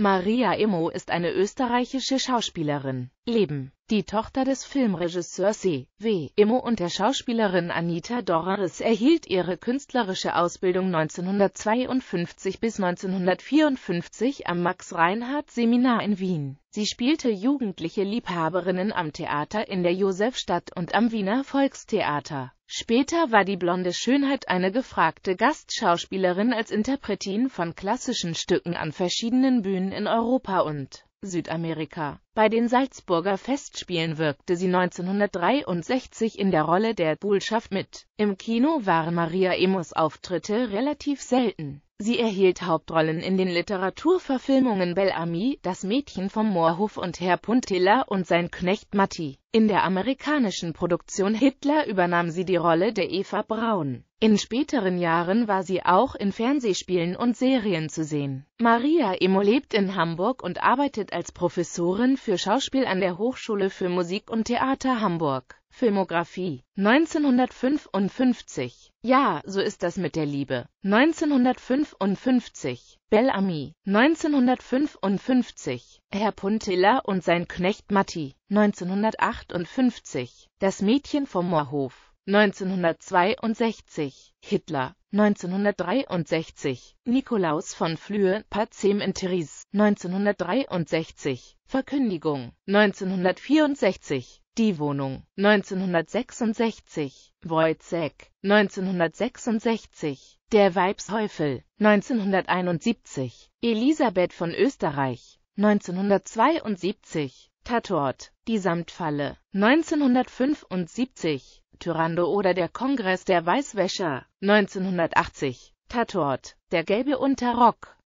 Maria Immo ist eine österreichische Schauspielerin. Leben. Die Tochter des Filmregisseurs C. W. Immo und der Schauspielerin Anita Dorres erhielt ihre künstlerische Ausbildung 1952 bis 1954 am Max-Reinhardt-Seminar in Wien. Sie spielte jugendliche Liebhaberinnen am Theater in der Josefstadt und am Wiener Volkstheater. Später war die blonde Schönheit eine gefragte Gastschauspielerin als Interpretin von klassischen Stücken an verschiedenen Bühnen in Europa und Südamerika. Bei den Salzburger Festspielen wirkte sie 1963 in der Rolle der Bullschaft mit. Im Kino waren Maria Emos Auftritte relativ selten. Sie erhielt Hauptrollen in den Literaturverfilmungen Bellamy, Das Mädchen vom Moorhof und Herr Puntilla und sein Knecht Matti. In der amerikanischen Produktion Hitler übernahm sie die Rolle der Eva Braun. In späteren Jahren war sie auch in Fernsehspielen und Serien zu sehen. Maria Emo lebt in Hamburg und arbeitet als Professorin für Schauspiel an der Hochschule für Musik und Theater Hamburg. Filmografie 1955 Ja, so ist das mit der Liebe 1955 Bellamy, 1955, Herr Puntilla und sein Knecht Matti, 1958, Das Mädchen vom Moorhof 1962 Hitler 1963 Nikolaus von Flühe, Pazem in Therese 1963 Verkündigung 1964 Die Wohnung 1966 Wojzeck 1966 Der Weibshäufel 1971 Elisabeth von Österreich 1972 Tatort, die Samtfalle, 1975 Tyrande oder der Kongress der Weißwäscher, 1980 Tatort, der gelbe Unterrock,